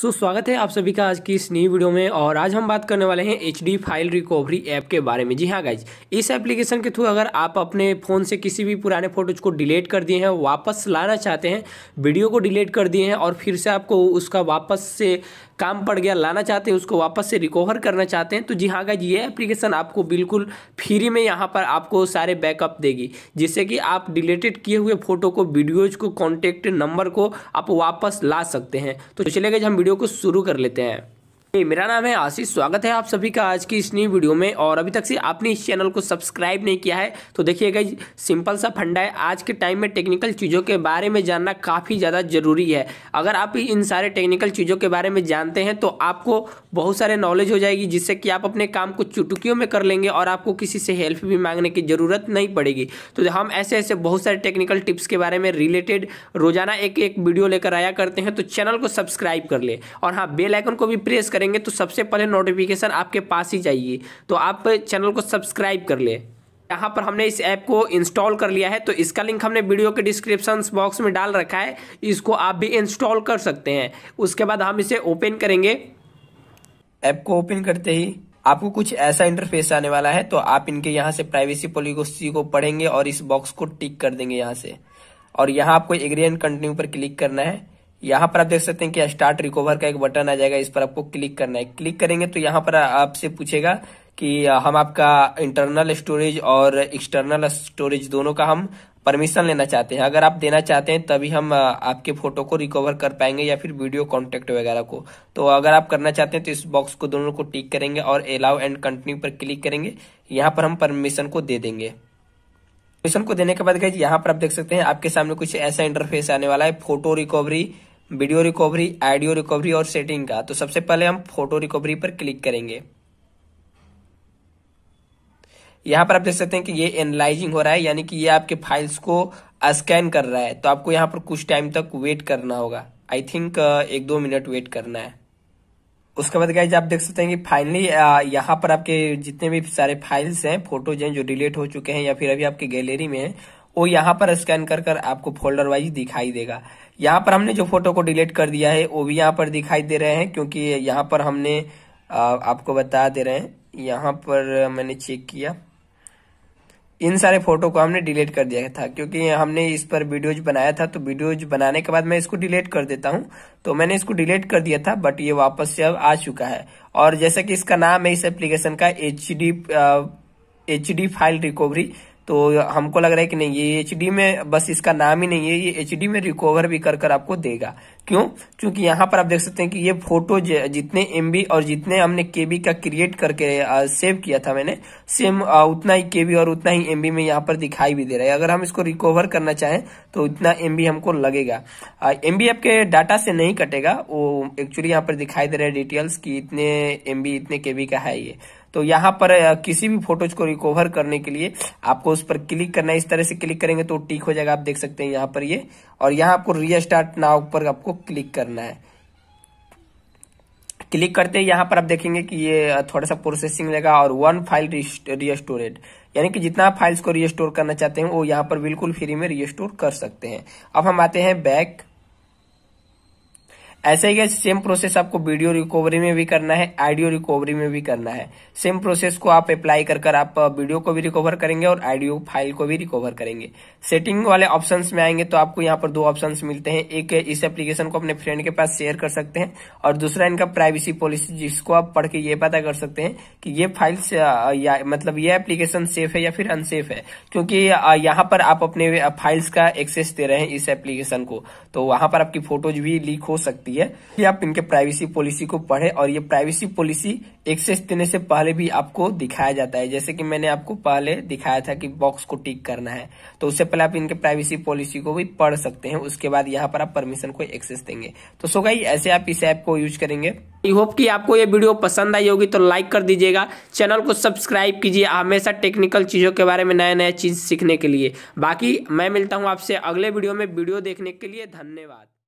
सो स्वागत है आप सभी का आज की इस नई वीडियो में और आज हम बात करने वाले हैं H D file recovery app के बारे में जी हाँ गाइज इस एप्लीकेशन के थ्रू अगर आप अपने फ़ोन से किसी भी पुराने फोटोज़ को डिलीट कर दिए हैं वापस लाना चाहते हैं वीडियो को डिलीट कर दिए हैं और फिर से आपको उसका वापस से काम पड़ गया लाना चाहते हैं उसको वापस से रिकवर करना चाहते हैं तो जी हाँ गाइज ये एप्लीकेशन आपको बिल्कुल फ्री में यहाँ पर आपको सारे बैकअप देगी जिससे कि आप डिलीटेड किए हुए फोटो को वीडियोज़ को कॉन्टेक्ट नंबर को आप वापस ला सकते हैं तो चले गए हम वीडियो को शुरू कर लेते हैं मेरा नाम है आशीष स्वागत है आप सभी का आज की इस नई वीडियो में और अभी तक से आपने इस चैनल को सब्सक्राइब नहीं किया है तो देखिएगा सिंपल सा फंडा है आज के टाइम में टेक्निकल चीज़ों के बारे में जानना काफ़ी ज़्यादा ज़रूरी है अगर आप इन सारे टेक्निकल चीज़ों के बारे में जानते हैं तो आपको बहुत सारे नॉलेज हो जाएगी जिससे कि आप अपने काम को चुटकियों में कर लेंगे और आपको किसी से हेल्प भी मांगने की ज़रूरत नहीं पड़ेगी तो हम ऐसे ऐसे बहुत सारे टेक्निकल टिप्स के बारे में रिलेटेड रोजाना एक एक वीडियो लेकर आया करते हैं तो चैनल को सब्सक्राइब कर ले और हाँ बेलाइकन को भी प्रेस करेंगे तो सबसे पहले नोटिफिकेशन आपके पास ही जाइए तो आप चैनल को सब्सक्राइब कर ले यहाँ पर हमने इस ऐप को इंस्टॉल कर लिया है तो इसका लिंक हमने वीडियो के डिस्क्रिप्शन बॉक्स में डाल रखा है इसको आप भी इंस्टॉल कर सकते हैं उसके बाद हम इसे ओपन करेंगे ऐप को ओपन करते ही आपको कुछ ऐसा इंटरफेस आने वाला है तो आप इनके यहाँ से प्राइवेसी पॉलिसी को पढ़ेंगे और इस बॉक्स को टिक कर देंगे यहाँ से और यहाँ आपको एग्री एंड कंटिन्यू पर क्लिक करना है यहाँ पर आप देख सकते हैं कि स्टार्ट रिकवर का एक बटन आ जाएगा इस पर आपको क्लिक करना है क्लिक करेंगे तो यहाँ पर आपसे पूछेगा कि हम आपका इंटरनल स्टोरेज और एक्सटर्नल स्टोरेज दोनों का हम परमिशन लेना चाहते हैं अगर आप देना चाहते हैं तभी हम आपके फोटो को रिकवर कर पाएंगे या फिर वीडियो कॉन्टेक्ट वगैरह को तो अगर आप करना चाहते हैं तो इस बॉक्स को दोनों को टिक करेंगे और अलाउ एंड कंटिन्यू पर क्लिक करेंगे यहाँ पर हम परमिशन को दे देंगे परमिशन को देने के बाद यहाँ पर आप देख सकते हैं आपके सामने कुछ ऐसा इंटरफेस आने वाला है photo recovery video recovery audio recovery और सेटिंग का तो सबसे पहले हम फोटो रिकवरी पर क्लिक करेंगे यहाँ पर आप देख सकते हैं कि ये एनालाइजिंग हो रहा है यानी कि ये आपके फाइल्स को स्कैन कर रहा है तो आपको यहाँ पर कुछ टाइम तक वेट करना होगा आई थिंक एक दो मिनट वेट करना है उसके बाद गाइज आप देख सकते हैं कि फाइनली यहाँ पर आपके जितने भी सारे फाइल्स हैं फोटोज हैं जो डिलीट हो चुके हैं या फिर अभी आपके गैलरी में वो यहाँ पर स्कैन कर कर आपको फोल्डर वाइज दिखाई देगा यहाँ पर हमने जो फोटो को डिलीट कर दिया है वो भी यहाँ पर दिखाई दे रहे हैं क्योंकि यहाँ पर हमने आपको बता दे रहे हैं यहाँ पर मैंने चेक किया इन सारे फोटो को हमने डिलीट कर दिया था क्योंकि हमने इस पर वीडियोज बनाया था तो वीडियोज बनाने के बाद मैं इसको डिलीट कर देता हूँ तो मैंने इसको डिलीट कर दिया था बट ये वापस से अब आ चुका है और जैसा कि इसका नाम है इस एप्लीकेशन का H D H D file recovery तो हमको लग रहा है कि नहीं ये एच में बस इसका नाम ही नहीं है ये एच में रिकवर भी कर कर आपको देगा क्यों क्योंकि यहाँ पर आप देख सकते हैं कि ये फोटो जितने एम और जितने हमने के का क्रिएट करके सेव किया था मैंने सेम उतना ही के और उतना ही एम में यहाँ पर दिखाई भी दे रहा है अगर हम इसको रिकवर करना चाहें तो उतना एम हमको लगेगा एम आपके डाटा से नहीं कटेगा वो एक्चुअली यहाँ पर दिखाई दे रहा है डिटेल्स की इतने एम इतने के का है ये तो यहाँ पर किसी भी फोटोज को रिकवर करने के लिए आपको उस पर क्लिक करना है इस तरह से क्लिक करेंगे तो टीक हो जाएगा आप देख सकते हैं यहाँ पर ये और यहाँ आपको रीस्टार्ट नाव पर आपको क्लिक करना है क्लिक करते ही यहाँ पर आप देखेंगे कि ये थोड़ा सा प्रोसेसिंग लेगा और वन फाइल रिस्टोरेड यानी कि जितना फाइल्स को रिस्टोर करना चाहते हैं वो यहाँ पर बिल्कुल फ्री में रिस्टोर कर सकते हैं अब हम आते हैं बैक ऐसे ही सेम प्रोसेस आपको वीडियो रिकवरी में भी करना है ऑडियो रिकवरी में भी करना है सेम प्रोसेस को आप अप्लाई कर कर आप वीडियो uh, को भी रिकवर करेंगे और ऑडियो फाइल को भी रिकवर करेंगे सेटिंग वाले ऑप्शंस में आएंगे तो आपको यहाँ पर दो ऑप्शंस मिलते हैं एक इस एप्लीकेशन को अपने फ्रेंड के पास शेयर कर सकते हैं और दूसरा इनका प्राइवेसी पॉलिसी जिसको आप पढ़ के ये पता कर सकते हैं कि ये फाइल्स uh, या मतलब ये एप्लीकेशन सेफ है या फिर अनसेफ है क्योंकि uh, यहाँ पर आप अपने फाइल्स का एक्सेस दे रहे हैं इस एप्लीकेशन को तो वहां पर आपकी फोटोज भी लीक हो सकती सकती है कि आप इनके प्राइवेसी पॉलिसी को पढ़े और ये प्राइवेसी पॉलिसी एक्सेस देने से पहले भी आपको दिखाया जाता है जैसे कि मैंने आपको पहले दिखाया था कि बॉक्स को टिक करना है तो उससे पहले आप इनके प्राइवेसी पॉलिसी को भी पढ़ सकते हैं उसके बाद यहाँ पर आप परमिशन को एक्सेस देंगे तो सो ऐसे आप इस ऐप को यूज करेंगे आई होप कि आपको ये वीडियो पसंद आई होगी तो लाइक कर दीजिएगा चैनल को सब्सक्राइब कीजिए हमेशा टेक्निकल चीज़ों के बारे में नया नया चीज़ सीखने के लिए बाकी मैं मिलता हूँ आपसे अगले वीडियो में वीडियो देखने के लिए धन्यवाद